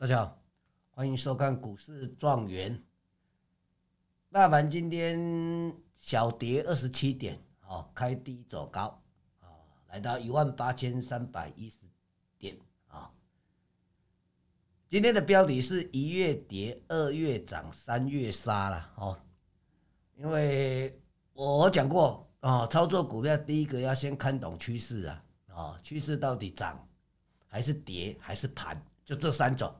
大家好，欢迎收看股市状元。大盘今天小跌二十七点，哦，开低走高，啊，来到一万八千三百一十点，啊。今天的标题是一月跌，二月涨，三月杀了，哦。因为我讲过，哦，操作股票第一个要先看懂趋势啊，啊，趋势到底涨还是跌还是盘，就这三种。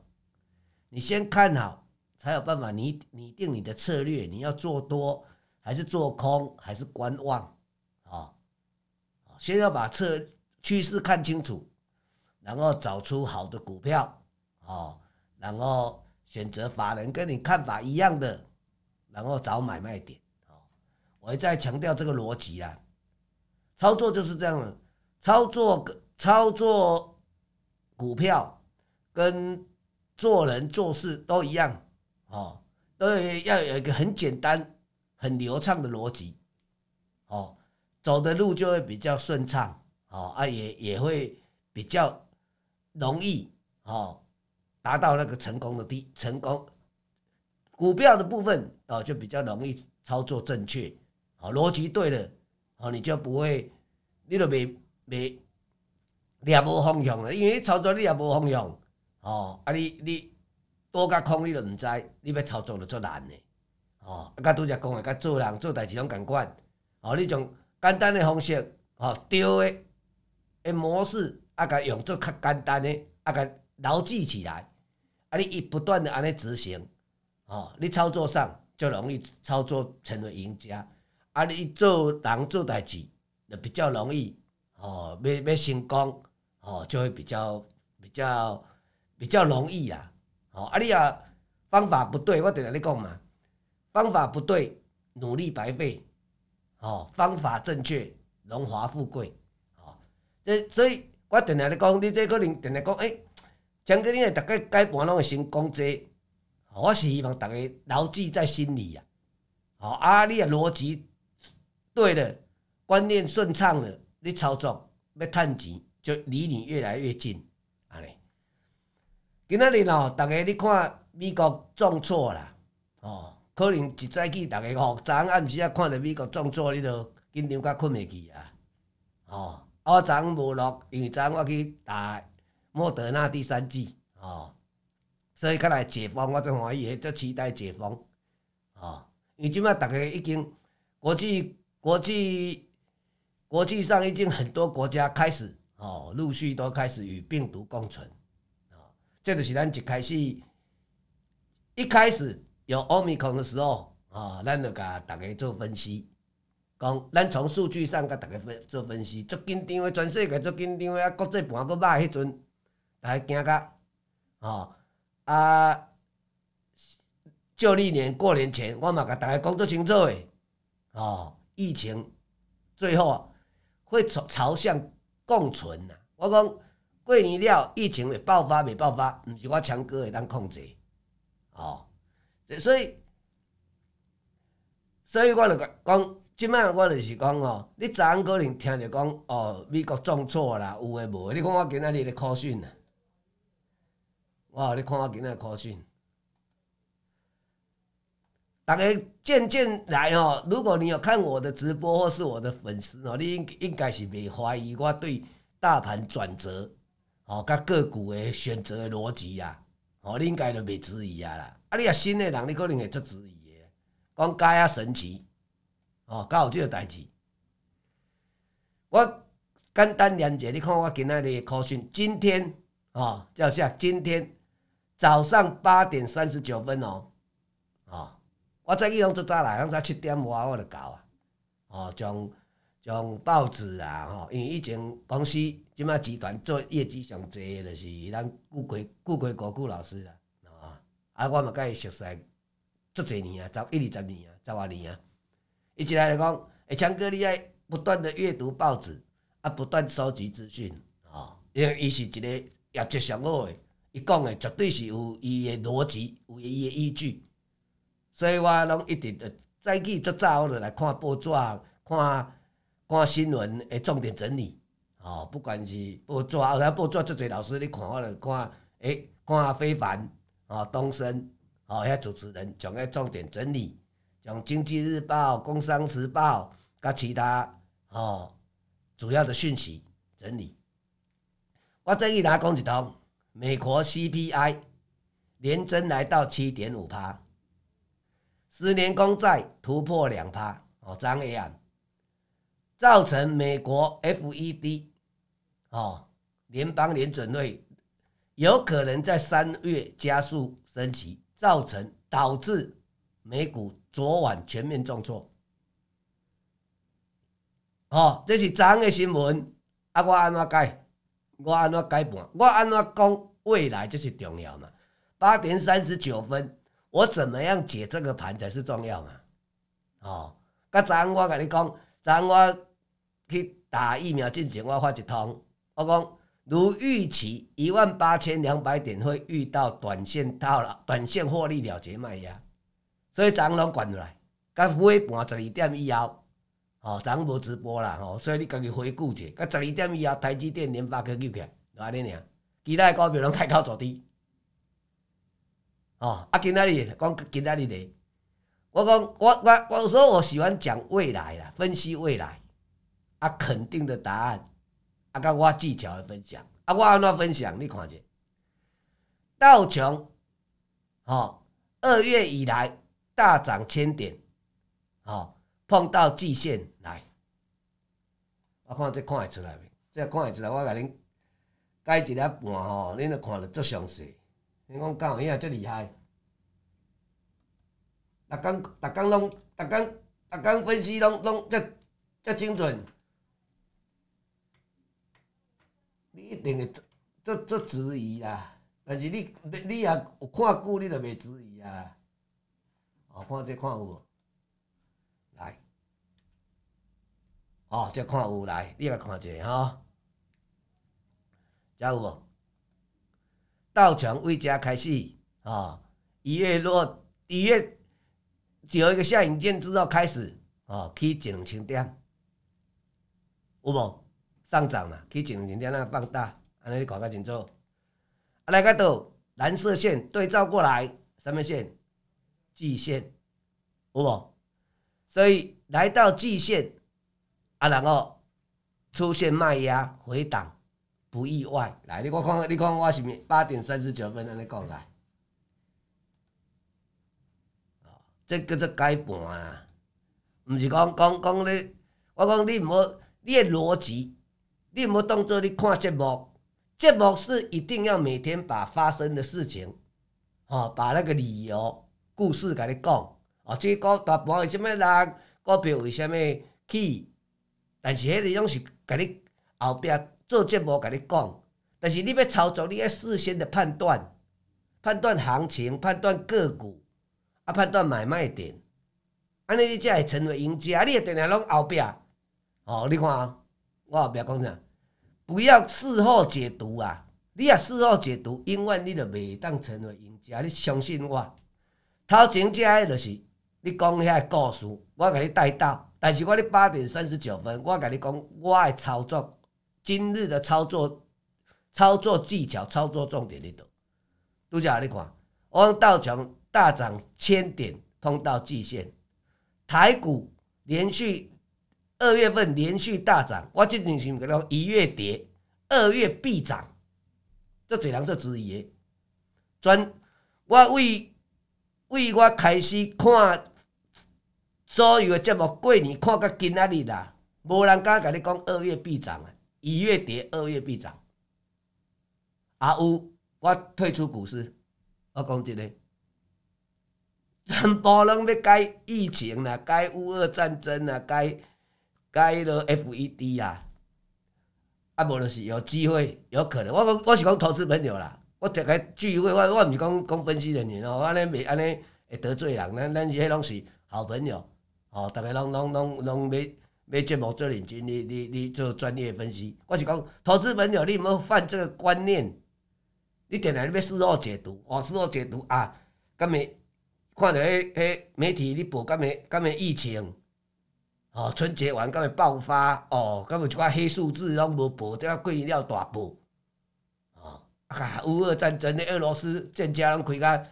你先看好，才有办法。拟拟定你的策略，你要做多还是做空还是观望，啊，先要把策趋势看清楚，然后找出好的股票，啊，然后选择法人跟你看法一样的，然后找买卖点。哦。我一再强调这个逻辑啊，操作就是这样，的，操作操作股票跟。做人做事都一样，哦，都要有一个很简单、很流畅的逻辑，哦，走的路就会比较顺畅，哦啊，也也会比较容易，哦，达到那个成功的地，成功股票的部分，哦，就比较容易操作正确，哦，逻辑对了，哦，你就不会，你都没没。你也无方向，因为操作你也无方向。哦，啊你你多甲空你都毋知，你要操作就作难的，哦，啊甲拄则讲的，甲做人做代志拢共款，哦，你从简单的方式，哦，对的，诶模式啊甲用作较简单的，啊甲牢记起来，啊你一不断的安尼执行，哦，你操作上就容易操作成为赢家，啊你做人做代志就比较容易，哦，要要成功，哦，就会比较比较。比较容易啊，哦，阿你啊方法不对，我等下咧讲嘛，方法不对，努力白费，哦，方法正确，荣华富贵，哦，这所以，我等下咧讲，你这可能等下讲，哎，强哥，你诶，逐个解盘拢会先讲这，我是希望逐个牢记在心里呀，哦，阿你啊逻辑对了，观念顺畅了，你操作要趁钱，就离你越来越近。今仔日哦，逐个你看美国撞错啦，哦，可能一早起逐个后昨暗时啊，看着美国撞错，你都紧张甲困未去啊，哦，我昨昏无落，因为昨昏我去打莫德纳第三剂，哦，所以看来解封我真欢喜，还期待解封，哦，因为即摆逐个已经国际国际国际上已经很多国家开始哦，陆续都开始与病毒共存。这就是咱一开始，一开始有欧米康的时候啊，咱就甲大家做分析，讲咱从数据上甲大家分做分析，足紧张的，全世界足紧张的啊，国际盘佫歹，迄阵大家惊甲，哦啊，旧历年过年前，我嘛甲大家讲做清楚的，哦，疫情最后会朝朝向共存呐，我讲。过年了，疫情会爆发未爆发？毋是我强哥会当控制，哦，所以，所以我就讲，即摆我就是讲哦，你昨昏可能听着讲哦，美国撞错啦，有诶无？你看我今仔日诶快讯，哇，你看我今仔日快讯，大家渐渐来哦。如果你有看我的直播或是我的粉丝哦，你应应该是未怀疑我对大盘转折。哦，甲个股诶选择诶逻辑啊，哦，你应该就袂质疑啊啦。啊，你啊新诶人，你可能会做质疑诶，讲假啊神奇，哦，搞有即个代志。我简单了解，你看我今仔日课讯，今天哦，叫啥？今天早上八点三十九分哦，哦，我早起拢做早来，响早七点外我着到啊，哦，将。从报纸啊，吼，因为以前公司即卖集团做业绩上济，就是咱顾家顾家国顾老师啦，啊，啊，我嘛甲伊熟识足济年啊，十一二十年啊，十外年啊。一来来讲，诶，强哥，你爱不断地阅读报纸，啊，不断收集资讯啊，因为伊是一个业绩上好诶，伊讲诶，绝对是有伊诶逻辑，有伊诶依据，所以我拢一定早起足早了来看报纸，看。看新闻，的重点整理哦，不管是报纸，或者报纸做做老师，你看我了看，哎，看非凡哦，东升哦，遐主持人将个重点整理，从《经济日报》《工商时报》甲其他哦主要的讯息整理。我这里拿讲一通，美国 CPI 年增来到七点五趴，十年公债突破两趴，哦，怎样？造成美国 FED 哦，联邦联准会有可能在三月加速升级，造成导致美股昨晚全面重挫。哦，这是昏的新闻，啊，我安怎解？我安怎解盘？我安怎讲未来？这是重要嘛？八点三十九分，我怎么样解这个盘才是重要嘛？哦，昨昏我甲你讲，昏我。去打疫苗之前，我发一通，我讲如预期一万八千两百点会遇到短线套了，短线获利了结卖呀，所以昨昏拢关落来，甲尾盘十二点以后，哦，昨昏无直播啦，哦，所以你家己回顾者，甲十二点以后，台积电、联发科救起来，就安尼尔，其他股票拢开高走低，哦，啊，今仔日讲今仔日咧，我讲我我我说我喜欢讲未来啦，分析未来。啊，肯定的答案啊！甲我技巧的分享啊！我安怎分享？你看者，道琼？哦，二月以来大涨千点，哦，碰到季线来。我看这看会出来未？这看会出来？我甲恁解一粒半吼，恁都看落足详细。恁讲干有影遮厉害？逐工逐工拢、逐工逐工分析拢拢遮遮精准。你一定会做做质疑啦，但是你你你也看久，你就袂质疑啊。哦，看再看有无？来，哦，这看有来，你甲看一下哈。还有无？道场未家开始啊，一月落一月有一个下影剑之后开始哦，去一两千点，有无？上涨嘛，去前两天那放大，安尼你看个真多。啊，来个到蓝色线对照过来，什么线？季线，有无？所以来到季线，啊，然后出现卖压回档，不意外。来，你看，你看，我是毋八点三十九分安尼讲来。啊，这叫做改盘啊，毋是讲讲讲你，我讲你毋好，你的逻辑。你要当做你看节目，节目是一定要每天把发生的事情，哦，把那个理由、故事给你讲。哦，这个大盘为虾物人，股票为虾物起？但是迄个种是给你后壁做节目，给你讲。但是你要操作，你要事先的判断、判断行情、判断个股啊，判断买卖点。安尼你才会成为赢家。你若定定拢后壁，哦，你看，我后壁讲啥？不要事后解读啊！你啊事后解读，永远你就未当成为赢家。你相信我，头前遮个就是你讲遐故事，我甲你带到。但是我咧八点三十九分，我甲你讲我的操作，今日的操作、操作技巧、操作重点你都。拄只你看，汪道强大涨千点碰到极限，台股连续。二月份连续大涨，我最近是讲一月跌，二月必涨，这这人做职业专。我为为我开始看所有的节目，过年看到今仔日啦，无人敢甲你讲二月必涨啊，一月跌，二月必涨。啊有，我退出股市，我讲真个，全部拢要改疫情啦，改乌俄战争啦，改。介迄落 FED 啊，啊无就是有机会，有可能。我讲我是讲投资朋友啦，我大家聚会，我我毋是讲讲分析人员哦，安尼袂安尼会得罪人。咱咱是迄拢是好朋友，吼，逐个拢拢拢拢要要节目做认真，你你你做专业分析。我是讲投资朋友，你毋好犯这个观念，你定台你要事后解读，哦，事后解读啊，敢咪看着迄迄媒体你报敢咪敢咪疫情。哦，春节完，敢会爆发？哦，敢会就看黑数字拢无报，对过贵了大报。哦，啊，俄乌战争，俄罗斯建家拢开到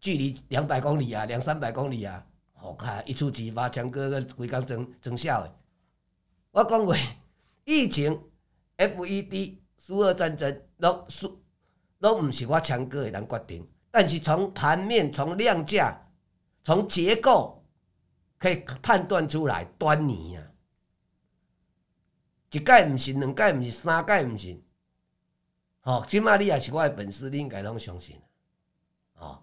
距离两百公里啊，两三百公里啊，好开一触即发，强哥个规家增增效诶。我讲过，疫情、FED、苏俄战争，拢苏拢毋是我强哥的人决定，但是从盘面、从量价、从结构。可以判断出来端倪啊！一概毋行，两概毋行，三概唔行。好，今麦你也是我的粉丝，你应该拢相信。哦，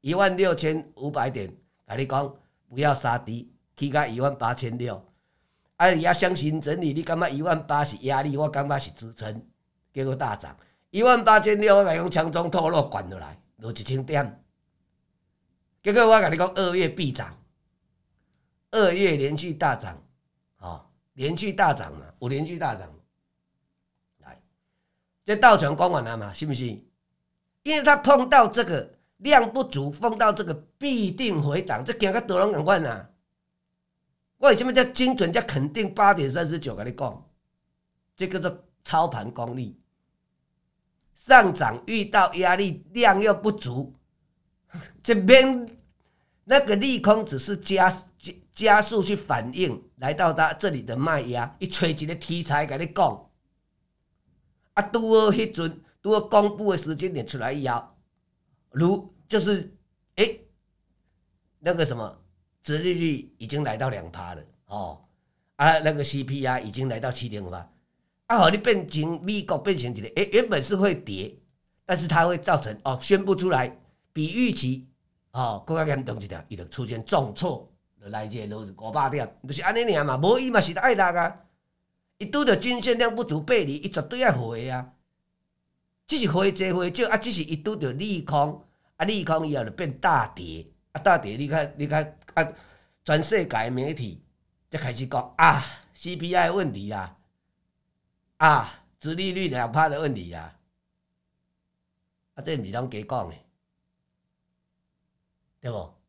一万六千五百点，甲你讲不要杀跌，去到一万八千六。哎，也相信整理，你感觉一万八是压力，我感觉是支撑。结果大涨，一万八千六，我甲用强中透露管落来落一千点。结果我甲你讲二月必涨。二月连续大涨，啊，连续大涨嘛，五连续大涨，来，这道转光管了嘛，信不信？因为他碰到这个量不足，碰到这个必定回档，这今个多少两万啊？我为什么叫精准？叫肯定？八点三十九，跟你讲，这叫做操盘功力。上涨遇到压力，量又不足，这边那个利空只是加。加加速去反应，来到他这里的麦芽，伊找一个题材甲你讲，啊，拄好迄阵，拄好公布的时间点出来，一摇，如就是，哎，那个什么，折利率已经来到两趴了，哦，啊，那个 CPI 已经来到七点五趴，啊，好，你变成美国变成一个，哎，原本是会跌，但是它会造成哦，宣布出来比预期，哦，国家严重一点，伊就出现重挫。就来这落五百点，就是安尼尔嘛，无伊嘛是爱六啊。伊拄着均线量不足背离，伊绝对爱回啊。只是回多回少啊，只是伊拄着利空啊，利空以后就变大跌啊，大跌你看你看啊，全世界媒体才开始讲啊，CPI 问题啊，啊，殖利率两趴的问题啊，啊，这毋是咱假讲的，对无？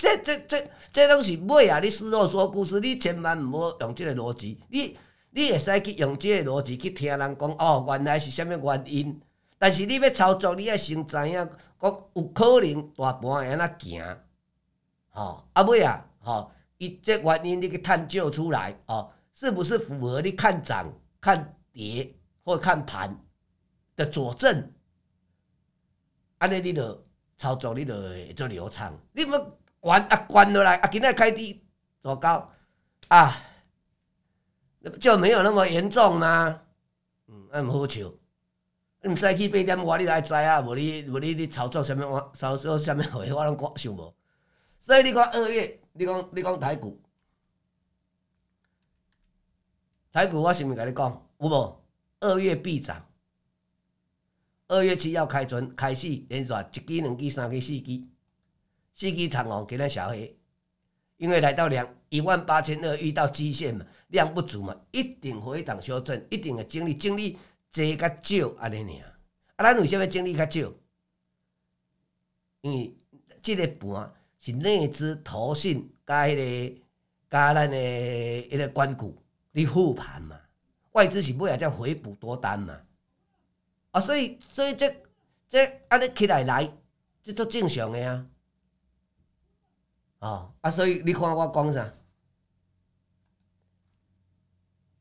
这、这、这、这拢是尾啊！你事后说故事，你千万唔好用这个逻辑。你、你会使去用这个逻辑去听人讲哦，原来是虾物原因？但是你要操作，你爱先知影，讲有可能大盘安那行，吼啊尾啊，吼伊这原因你去探究出来，哦，是不是符合你看涨、看跌或看盘的佐证？安尼你就操作，你就做流畅。你要。关啊，关落来啊！今仔开低多高啊？就不没有那么严重吗？嗯，那么好笑。你毋知去八点，外，你来知啊？无你无你，你操作什么？我操作什么？我拢讲想无？所以你讲二月，你讲你讲台股，台股我先咪甲你讲，有无？二月必涨。二月七要开船，开始连续一支、两支、三支、四支。积极长红给他小黑，因为来到两一万八千二遇到极限嘛，量不足嘛，一定回档修正，一定的精力精力侪较少安尼呢啊，咱为什么精力较少？因为这个盘是内资投信加迄个加咱的迄个关股，你护盘嘛，外资是尾来叫回补多单嘛，啊，所以所以这这安尼起来来，这都正常的啊。啊啊！所以你看我讲啥？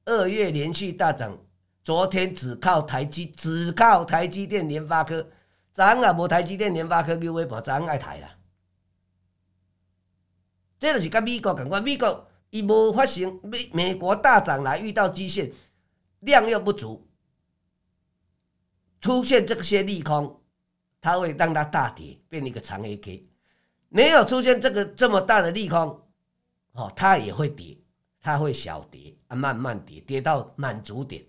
二月连续大涨，昨天只靠台积，只靠台积电、联发科，咱也无台积电、联发科 U V 盘，咱爱台啦。这就是跟美国同款，美国伊无发生美美国大涨来遇到基线量又不足，出现这些利空，它会让它大跌，变一个长 A K。没有出现这个这么大的利空，哦，它也会跌，它会小跌啊，慢慢跌，跌到满足点，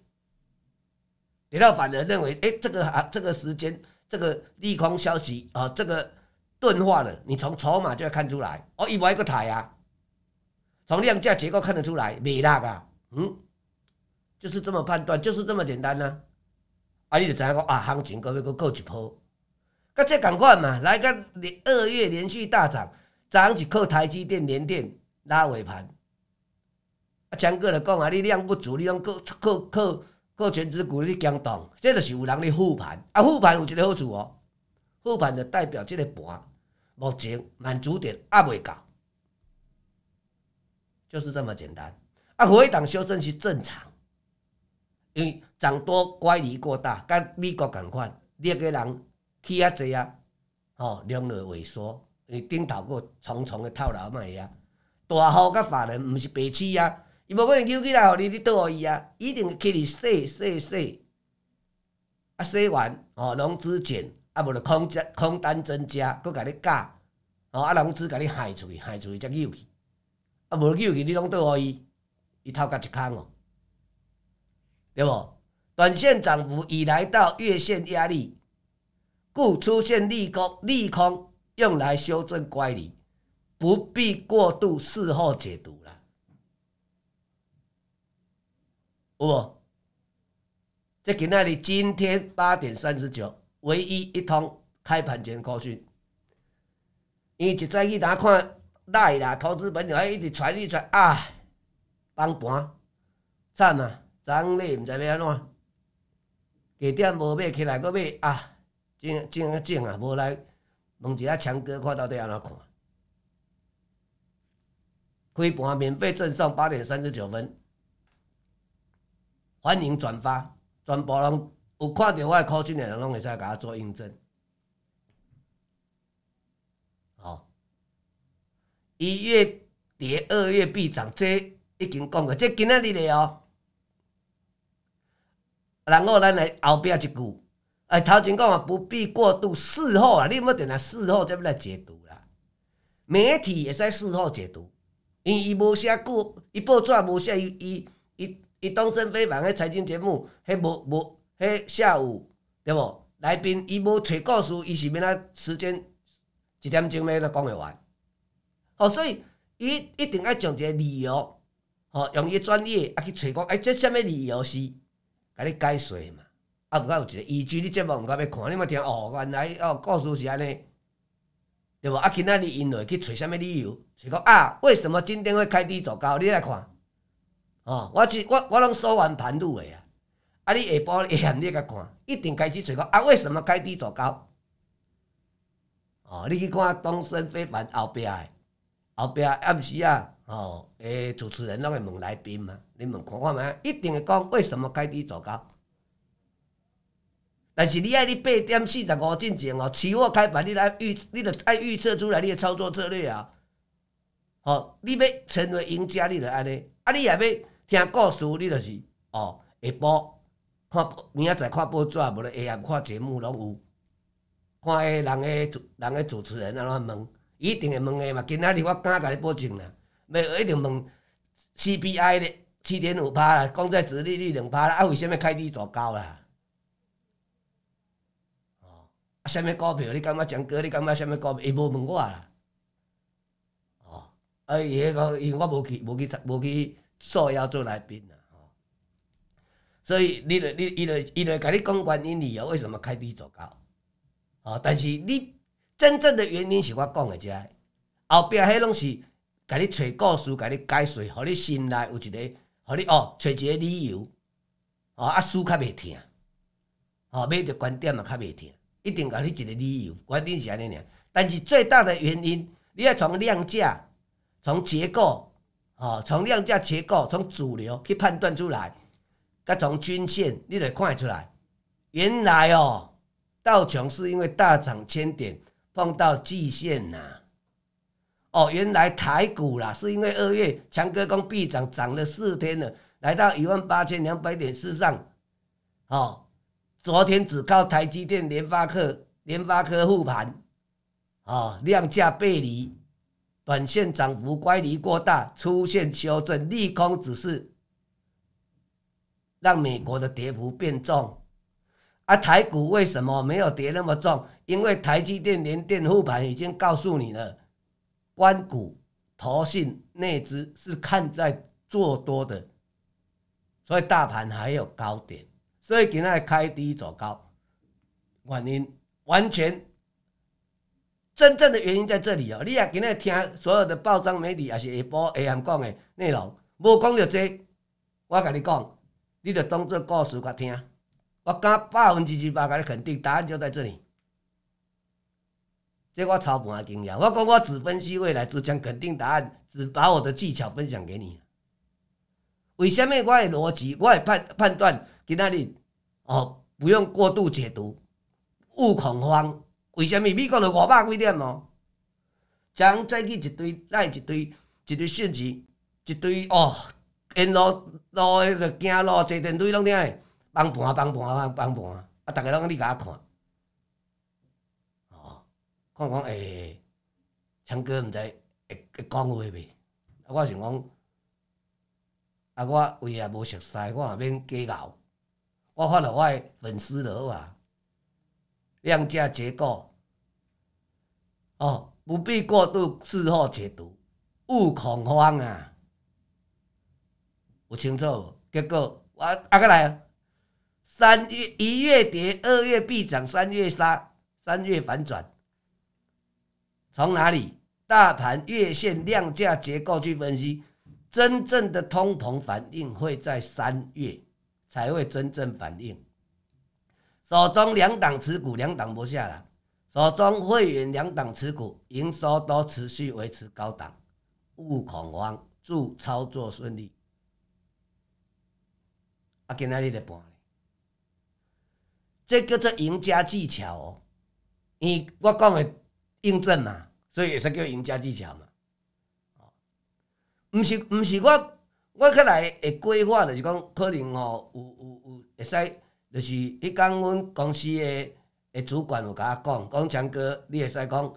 跌到反而认为，哎，这个啊，这个时间，这个利空消息啊，这个钝化了，你从筹码就要看出来，哦，一百个台啊，从量价结构看得出来，没拉噶，嗯，就是这么判断，就是这么简单呢，啊，你就知道啊，行情后尾个过一波。这赶快嘛，来个二月连续大涨，涨是靠台积电、连电拉尾盘。啊，强哥咧讲啊，你量不足，你用靠靠靠靠全资股去强动这就是有人咧护盘。啊，护盘有一个好处哦，护盘就代表这个盘目前满足点压未到，就是这么简单。啊，回档修正是正常，因为涨多乖离过大，跟美国同款，你迄个人。气啊！侪啊！哦，量落萎缩，你顶头个重重的套牢嘛，个啊！大号甲法人毋是白痴啊！伊无可能扭起来，互你你倒互伊啊！一定去你洗洗洗，啊洗完哦，融资减啊，无就空增空单增加，佮甲你加哦，啊融资甲你害出去，害出去才扭去，啊无扭去你拢倒互伊，伊头壳一空哦，对无？短线涨幅已来到月线压力。故出现利空，利空用来修正乖离，不必过度事后解读了，有无？再给那里今天八点三十九，唯一一通开盘前高讯，伊一早起哪看赖啦，投资朋友一直传一传啊，崩盘，惨啊！昏你唔知要安怎，低点无买起来，搁买啊！怎怎个整啊？无来问一下强哥，看到底安怎看？开盘免费赠送八点三十九分，欢迎转发，全部拢有看到我的考证的人，拢会使给他做印证。好，一月跌，二月必涨，这已经讲过，这今仔日的哦。然后，咱来后边一句。哎，头前讲啊，不必过度事后啊，你欲定啊事后才要来解读啦？媒体也会使事后解读，伊伊无写故，伊报纸无写伊伊伊伊东升飞扬个财经节目，迄无无迄下午对无？来宾伊无揣故事，伊是欲那时间一点钟要来讲会完。哦，所以伊一定爱一个理由，哦，用伊专业啊去找讲，哎，这虾物理由是，甲你解释嘛。啊，毋过有一个依据，你节目毋敢要看，你嘛听哦，原来哦，故事是安尼，对无？啊，今仔日因为去找虾物理由？找讲啊，为什么今天会开低走高？你来看哦，我是我我拢收盘路个啊，啊，你下晡下暗你甲看，一定开始找讲啊，为什么开低走高？哦，你去看《东升非凡》后壁，后壁，啊，唔是啊？哦，诶，主持人拢会问来宾嘛？你问看看嘛？一定会讲为什么开低走高？但是你爱你八点四十五进前哦，期货开盘你来预，你著爱预测出来你的操作策略啊！哦，你要成为赢家，你著安尼。啊，你也要听故事，你就是哦。下晡看，明仔载看报纸，无咧下暗看节目，拢有看下人诶，主，人诶，主持人安怎问，一定会问诶嘛。今仔日我敢甲你保证啦，要一定问 CPI 咧七点五拍啦，讲在失利率两八啦，啊，为什物开低做高啦？什么股票？你感觉涨高？你感觉什么股票？伊无问我啦。哦，啊，伊迄个，因我无去，无去查，无去做要做来宾啦。所以，你著，你，伊著，伊著，甲你讲原因理由，为什么开低走高？哦，但是你真正的原因是，我讲的遮，后壁迄拢是甲你揣故事，甲你解释，互你心内有一个，互你哦揣一个理由。哦，啊，书较袂听，哦，买着观点嘛较袂听。一定给你一个理由，关键是安尼尔。但是最大的原因，你要从量价、从结构、哦，从量价结构、从主流去判断出来，佮从均线，你就会看出来。原来哦，道琼是因为大涨千点碰到极限呐。哦，原来台股啦，是因为二月强哥刚必涨，涨了四天了，来到一万八千两百点之上，哦。昨天只靠台积电、联发科、联发科护盘，啊，量价背离，短线涨幅乖离过大，出现修正，利空只是让美国的跌幅变重。啊，台股为什么没有跌那么重？因为台积电、联电护盘已经告诉你了，关股、投信内资是看在做多的，所以大盘还有高点。所以今天开低走高，原因完全真正的原因在这里哦。你啊，今天听所有的报章媒体，也是下播下暗讲的内容，无讲到这，我跟你讲，你就当做故事去听。我讲百分之七八，甲你肯定答案就在这里。这我操盘的经验，我讲我只分析未来，只讲肯定答案，只把我的技巧分享给你。为什么我的逻辑，我的判判断，今天你？哦，不用过度解读，勿恐慌。为虾物美国就五百几点哦？将再去一堆，来一堆，一堆讯息，一堆哦，沿路路诶，著行路坐电梯拢听诶，帮盘帮盘帮帮盘，啊！大家拢咧甲我看，哦，看讲诶，强哥毋知会会讲话未？啊，我想讲，啊，我为也无熟悉，我也免计较。我发了我爱粉丝楼啊，量价结构哦，不必过度事后解读，勿恐慌啊！有清楚结果我阿个来，三月一月跌，二月必涨，三月杀，三月反转。从哪里？大盘月线量价结构去分析，真正的通膨反应会在三月。才会真正反应。手中两档持股两档不下来，手中会员两档持股营收都持续维持高档，勿恐慌，祝操作顺利。啊，今日你来盘，这叫做赢家技巧。哦。因我讲的印证嘛，所以才叫赢家技巧嘛。哦，唔是唔是我。我开来诶规划，就是讲可能哦，有有有会使，就是迄天阮公司诶诶主管有甲我讲，讲强哥，你会使讲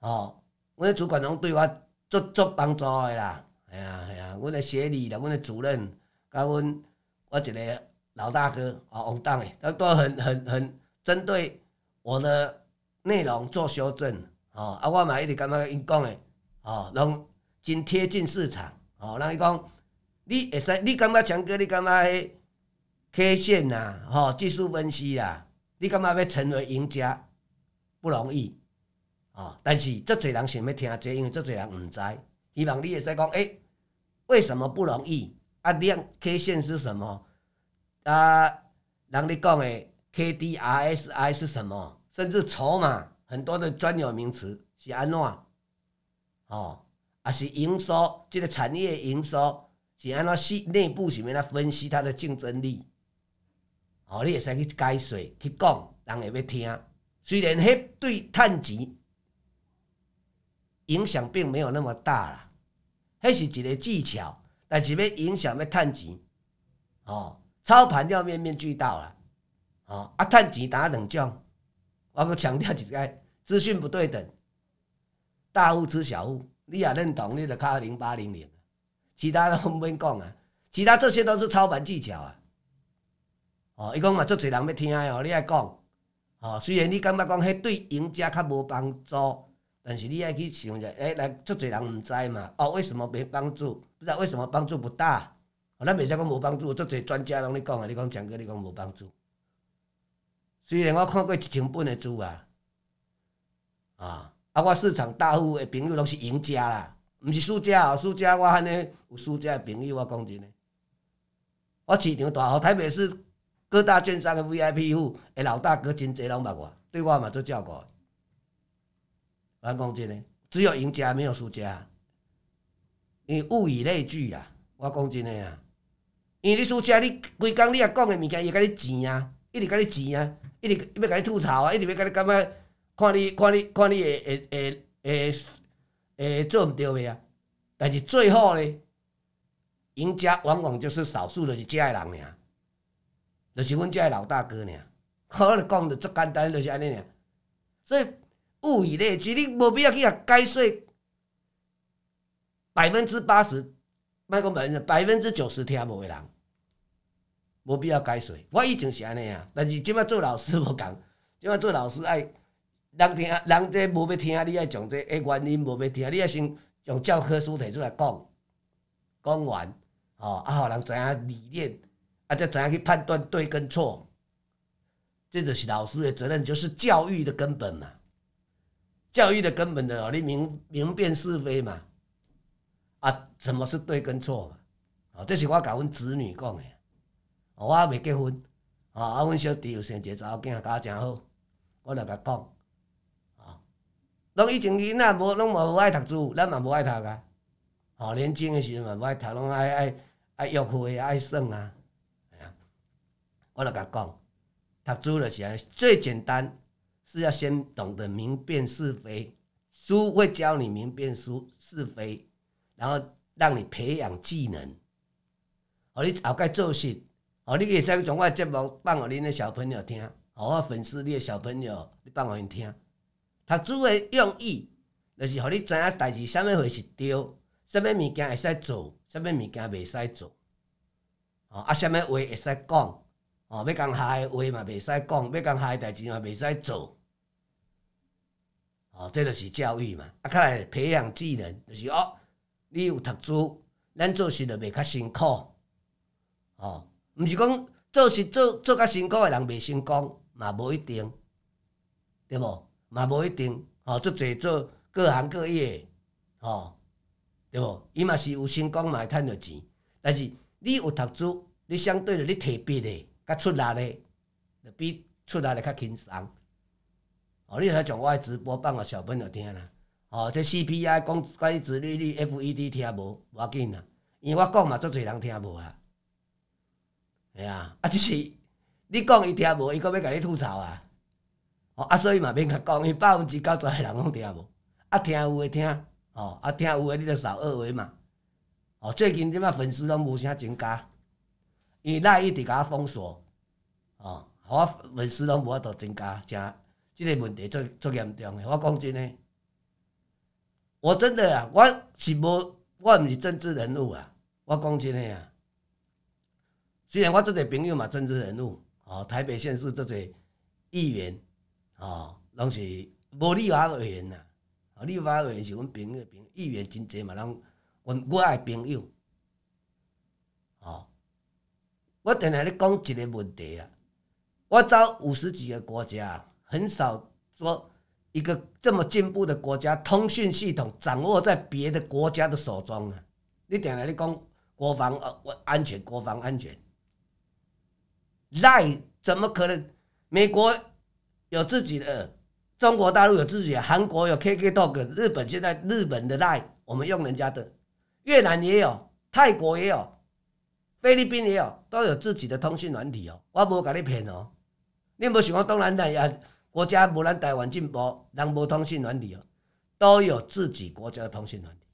哦，阮诶主管拢对我足足帮助诶啦，哎啊哎啊，阮诶协理啦，阮诶主任，甲阮我一个老大哥，哦，王董诶，都都很很很针对我的内容做修正，哦，啊我嘛一直感觉因讲诶，哦，拢真贴近市场，哦，人伊讲。你会使你感觉强哥，你感觉嘿 K 线啊，吼技术分析啦，你感觉要成为赢家不容易啊。但是足侪人想要听这，因为足侪人毋知。希望你会使讲，诶，为什么不容易？啊，量 K 线是什么？啊，人咧讲诶，K D R S I 是什么？甚至筹码很多的专有名词是安怎？哦，啊是营收，即个产业营收。是安呐，内内部是咪呐分析它的竞争力，哦，你也使去解说去讲，人也要听。虽然迄对趁钱影响并没有那么大啦，迄是一个技巧，但是要影响要趁钱，哦，操盘要面面俱到啦，哦，啊趁钱打冷仗，我阁强调一该资讯不对等，大户吃小户，你也认同，你就卡零八零零。其他都毋免讲啊，其他这些都是操盘技巧啊。哦，伊讲嘛，足侪人要听的哦，你爱讲。哦，虽然你感觉讲迄对赢家较无帮助，但是你爱去想下，哎，来足侪人毋知嘛。哦，为什么没帮助？不知道为什么帮助不大？咱袂使讲无帮助，足侪专家拢咧讲啊。你讲强哥，你讲无帮助。虽然我看过一千本的书啊，啊，啊，我市场大户的朋友拢是赢家啦。毋是输家哦，输家我安尼有输家的朋友，我讲真诶。我市场大，号台北市各大券商的 VIP 户，诶老大哥真侪拢捌我，对我嘛做照顾。我讲真诶，只有赢家，没有输家。因为物以类聚啊，我讲真诶啊。因为输家，你规天你啊讲诶物件，伊甲你钱啊，一直甲你钱啊，一直要甲你吐槽啊，一直要甲你感觉，看你、看你、看你诶、诶、诶、诶。诶，做毋对的啊？但是最后咧，赢家往往就是少数的遮只人尔，就是阮只老大哥尔。可能讲的足简单，就是安尼尔。所以，物以类聚，你无必要去啊，解说百分之八十，卖讲百分之百分之九十听无会人，无必要解说。我以前是安尼啊，但是即摆做老师我讲，即摆做老师爱。人听人这无要听你爱从这诶原因无要听你爱先用教科书提出来讲，讲完吼啊，互人知影理念啊，再知影去判断对跟错，这就是老师的责任，就是教育的根本嘛。教育的根本的哦，你明明辨是非嘛，啊，怎么是对跟错嘛？哦，这是我甲阮子女讲的，哦，我未结婚，哦，啊，阮小弟有生一个查某囝，甲我真好，我来甲讲。拢以前囡仔无，拢无爱读书，咱嘛无爱读啊哦，年轻诶时阵嘛无爱读，拢爱爱爱约会、爱耍啊。我著甲讲，读书著是最简单，是要先懂得明辨是非。书会教你明辨书是非，然后让你培养技能。哦，你后概做事，哦，你可以将我华节目放互恁诶小朋友听，哦，粉丝诶小朋友，你放互因听。读书的用意，就是互你知影代志，虾物货是对，虾物物件会使做，虾物物件袂使做。哦，啊，虾物话会使讲，哦，要讲的话嘛袂使讲，要讲大代志嘛袂使做。哦，这就是教育嘛。啊，较来培养技能，就是哦，你有读书，咱做事就袂较辛苦。哦，毋是讲做事做做较辛苦的人袂成功，嘛无一定，对无？嘛，无一定，吼，做侪做各行各业，吼，对无伊嘛是有功嘛，会趁着钱，但是你有读书，你相对的你提笔的，较出力的，就比出力的较轻松。哦，你可从我的直播放互小朋友听啦。哦，即 CPI 讲关于自律率，FED 听无无要紧啦，因为我讲嘛，足侪人听无啊。吓啊！啊，就是你讲伊听无，伊搁要甲你吐槽啊。哦啊，所以嘛免甲讲，伊百分之九十诶人拢听无，啊听有诶听，哦啊听有诶，你著扫二维码，哦最近即摆粉丝拢无啥增加，因内一直甲封锁，哦，我粉丝拢无法度增加，诚即个问题最最严重诶。我讲真诶，我真的啊，我是无，我毋是政治人物啊，我讲真诶啊。虽然我做者朋友嘛政治人物，哦台北县市做者议员。哦，拢是无你话话因呐，啊，你话话因是阮朋友，朋友，意愿真济嘛，拢阮我的朋友，哦，我等下咧讲一个问题啊，我走五十几个国家，很少说一个这么进步的国家通讯系统掌握在别的国家的手中啊，你等下咧讲国防啊，安安全，国防安全，赖怎么可能？美国？有自己的中国大陆有自己的，韩国有 K K Talk，日本现在日本的 Line，我们用人家的，越南也有，泰国也有，菲律宾也有，都有自己的通讯软体哦。我无甲你骗哦，你无想讲东南亚国家无人台湾进步，人无通讯软体哦，都有自己国家的通讯软体。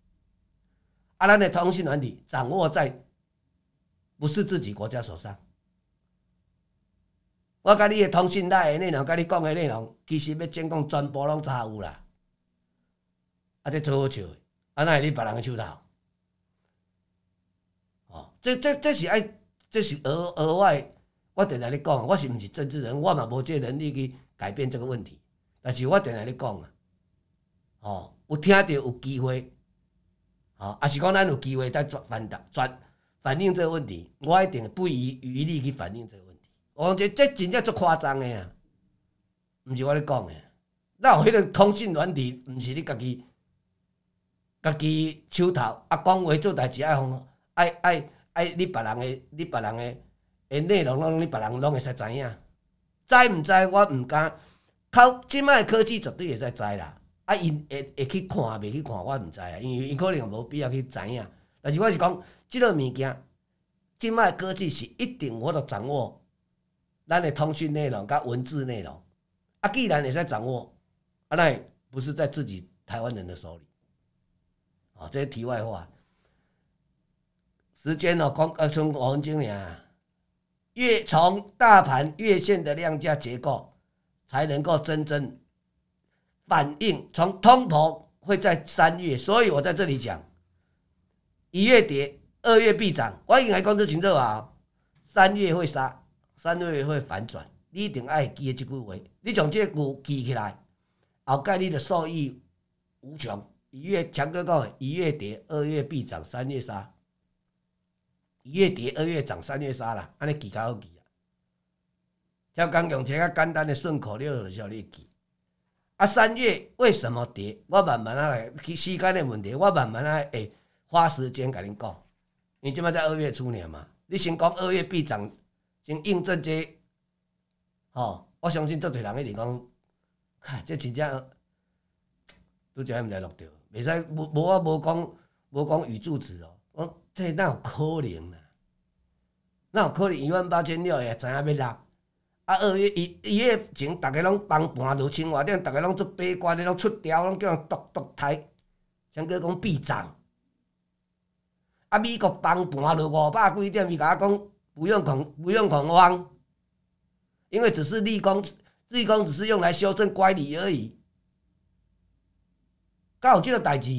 啊，咱的通讯软体掌握在不是自己国家手上。我甲你诶通信诶内容，甲你讲诶内容，其实要监讲，全部拢查有啦。啊，这最好笑，安那会你别人手头？哦，这这这是爱，这是额额外。我定来你讲，我是毋是政治人？我嘛无这能力去改变这个问题。但是我定来你讲啊，哦，有听着有机会，哦，啊是讲咱有机会在反反转反映这个问题，我一定不遗余力去反映这个问题。讲这这真正足夸张诶，啊，毋是我咧讲诶。那有迄个通讯软体，毋是你家己家己手头啊？讲话做代志爱互爱爱爱，你别人诶，你别人诶，内容，拢你别人拢会使知影。知毋知？我毋敢。靠即卖科技绝对会使知啦。啊，因会会去看袂去看？我毋知啊，因为伊可能无必要去知影。但是我是讲，即类物件，即卖科技是一定我着掌握。咱的通讯内容跟文字内容，啊，既然你在掌握，啊，那不是在自己台湾人的手里。啊，这些题外话，时间哦，光呃，从黄金年月，从大盘月线的量价结构才能够真正反映，从通膨会在三月，所以我在这里讲，一月跌，二月必涨，欢迎来关注群组啊，三月会杀。三个月会反转，你一定爱记这句话。你从这句记起来，后盖你的受益无穷。一月强哥讲，一月跌，二月必涨，三月杀。一月跌，二月涨，三月杀啦！安尼记较好记啊。像刚用些个简单的顺口溜，就叫你记。啊，三月为什么跌？我慢慢啊来，时间的问题，我慢慢啊会花时间甲你讲。你即摆在二月初年嘛，你先讲二月必涨。先印证这，吼！我相信做侪人一定讲，哎，这真正拄只毋知录着，袂使无无我无讲无讲语助词哦，讲这哪有可能啊？哪有可能一万八千六也知影要落？啊，二月一月前，逐个拢帮盘六千多点，逐个拢做悲观，咧拢出条，拢叫人剁剁杀，像过讲避涨。啊，美国帮盘到五百几点，伊甲我讲。不用恐，不用恐慌，因为只是立功，立功只是用来修正乖离而已。敢有即个代志，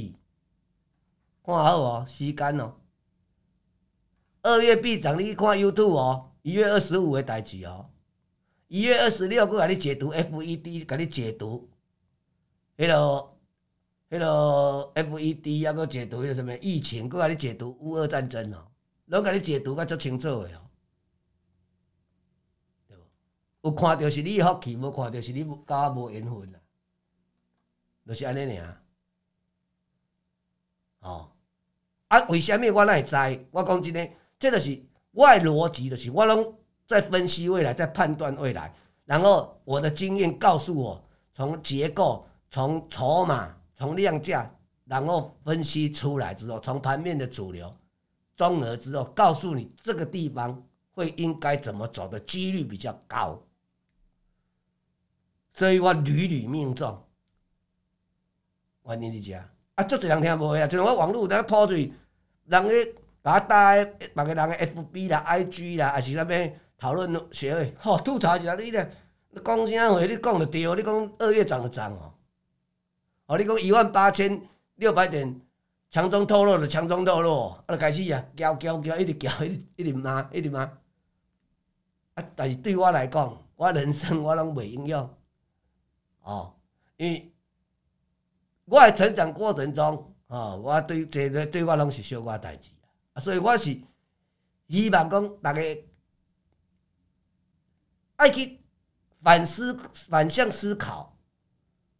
看好哦，时间哦，二月必涨，你去看 YouTube 哦，一月二十五的代志哦，一月二十六佮你解读 FED，甲你解读，迄落，迄个 FED，还佮解读个什么疫情，佮你解读乌俄战争哦，拢甲你解读较足清楚的哦。有看到是你的福气，无看到是你甲无缘分，就是安尼尔。哦，啊，为虾物？我会知？我讲真诶，这就是我诶逻辑，就是我拢在分析未来，在判断未来。然后我的经验告诉我，从结构、从筹码、从量价，然后分析出来之后，从盘面的主流综合之后，告诉你这个地方会应该怎么走的几率比较高。所以我屡屡命中。原因伫遮啊，足侪人听无啊！像我网络，咱铺喙，人我搭打，别个人个 F B 啦、I G 啦，还是啥物讨论协会，吼，吐槽一下你咧，你讲啥话？你讲就对，你讲二月涨就涨哦，哦，你讲一万八千六百点，强中透露就强中透露，啊，开始啊，叫叫叫，一直叫，一直一直骂，一直骂。啊，但是对我来讲，我人生我拢袂影响。哦，因我的成长过程中，哦，我对这个对我拢是小我代志，所以我是希望讲大家爱去反思、反向思考，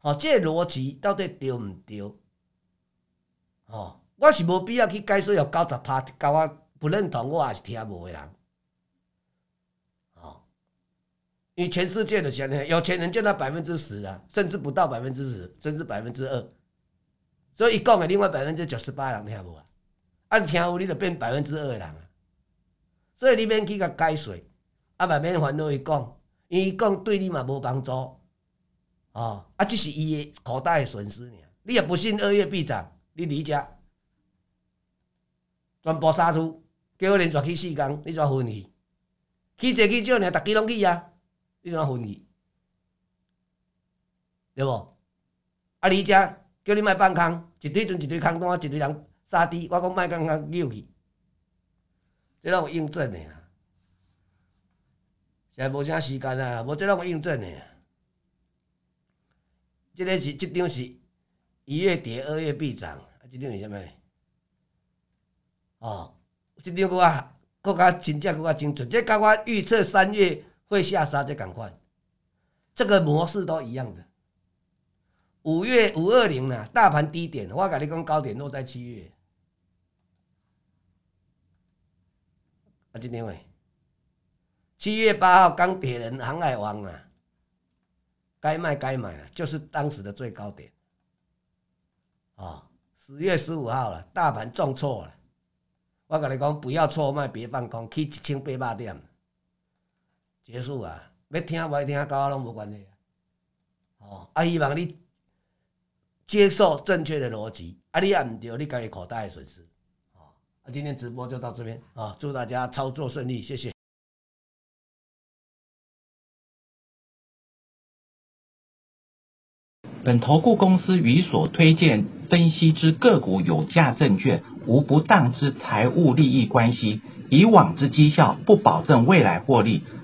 哦，这逻辑到底对唔对？哦，我是无必要去解释有九十趴，甲我不认同，我也是听无人。你全世界的钱，有钱人占到百分之十啊，甚至不到百分之十，甚至百分之二，所以一讲的另外百分之九十八人听无啊，啊听无你就变百分之二的人啊，所以你免去甲解释，啊嘛免烦恼伊讲，伊讲对你嘛无帮助，哦啊这是伊的口袋的损失尔，你也不信二月必涨，你离家，全部杀出，叫连续去四工，你抓分去，去侪去少尔，大家拢去啊。你怎分去？对无啊！你遮叫你卖放空，一堆船一堆空单，一堆人杀猪，我讲卖刚人入去，这拢有验证的啊？是无啥时间啊？无这拢有验证的啊？这个是即张是一月跌，二月必涨，啊！即张是啥物？哦，即张佫较佫较真正，佫较精准。这甲我预测三月。会下杀就赶快，这个模式都一样的。五月五二零呢，大盘低点，我跟你讲高点落在七月。啊，今天诶，七月八号钢铁人航海王啊，该卖该买了，就是当时的最高点。哦，十月十五号了，大盘重挫了，我跟你讲不要错卖，别放空，去一千八百点。结束啊！要听坏听高拢无关系哦，啊，希望你接受正确的逻辑啊！你也唔对，你该有袋的损失啊！啊，今天直播就到这边啊！祝大家操作顺利，谢谢。本投顾公司与所推荐分析之个股有价证券无不当之财务利益关系，以往之绩效不保证未来获利。